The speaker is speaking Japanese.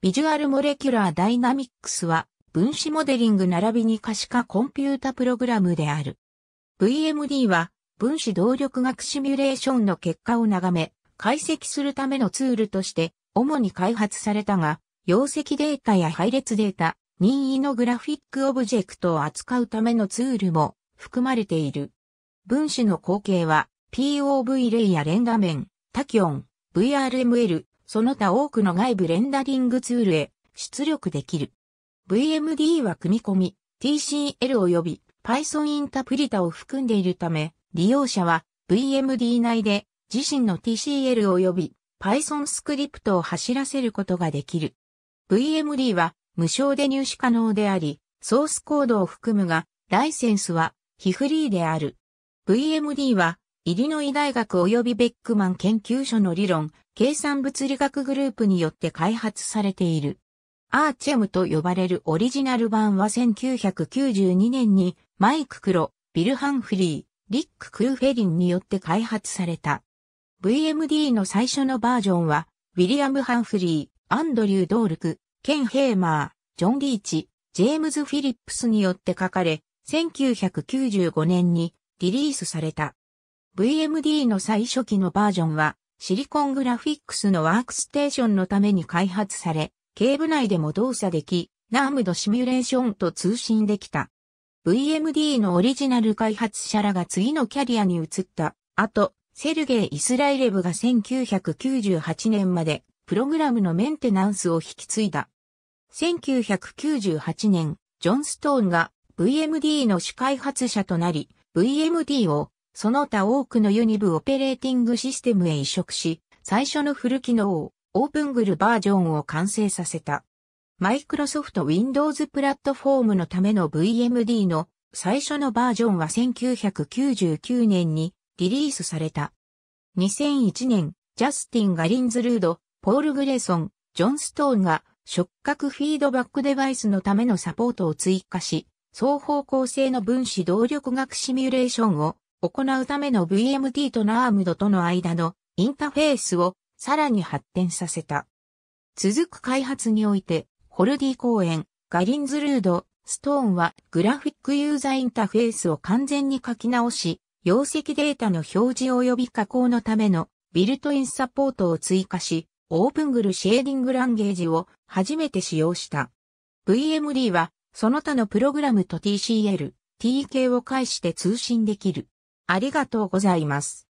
ビジュアルモレキュラーダイナミックスは分子モデリング並びに可視化コンピュータプログラムである。VMD は分子動力学シミュレーションの結果を眺め、解析するためのツールとして主に開発されたが、容積データや配列データ、任意のグラフィックオブジェクトを扱うためのツールも含まれている。分子の光景は POV レイヤンダ画面、タキオン、VRML、その他多くの外部レンダリングツールへ出力できる。VMD は組み込み、TCL 及び Python インタプリタを含んでいるため、利用者は VMD 内で自身の TCL 及び Python スクリプトを走らせることができる。VMD は無償で入手可能であり、ソースコードを含むが、ライセンスは非フリーである。VMD はイリノイ大学及びベックマン研究所の理論、計算物理学グループによって開発されている。アーチェムと呼ばれるオリジナル版は1992年にマイク・クロ、ビル・ハンフリー、リック・クルフェリンによって開発された。VMD の最初のバージョンは、ウィリアム・ハンフリー、アンドリュー・ドールク、ケン・ヘーマー、ジョン・リーチ、ジェームズ・フィリップスによって書かれ、1995年にリリースされた。VMD の最初期のバージョンは、シリコングラフィックスのワークステーションのために開発され、ケーブ内でも動作でき、ナームドシミュレーションと通信できた。VMD のオリジナル開発者らが次のキャリアに移った後、セルゲイ・イスライレブが1998年までプログラムのメンテナンスを引き継いだ。1998年、ジョン・ストーンが VMD の主開発者となり、VMD をその他多くのユニブオペレーティングシステムへ移植し、最初のフル機能オープングルバージョンを完成させた。マイクロソフト Windows プラットフォームのための VMD の最初のバージョンは1999年にリリースされた。2001年、ジャスティン・ガリンズルード、ポール・グレーソン、ジョン・ストーンが触覚フィードバックデバイスのためのサポートを追加し、双方向性の分子動力学シミュレーションを行うための VMD と NARMD との間のインタフェースをさらに発展させた。続く開発において、ホルディ公園、ガリンズルード、ストーンはグラフィックユーザーインタフェースを完全に書き直し、容積データの表示及び加工のためのビルトインサポートを追加し、オープングルシェーディングランゲージを初めて使用した。VMD はその他のプログラムと TCL、TK を介して通信できる。ありがとうございます。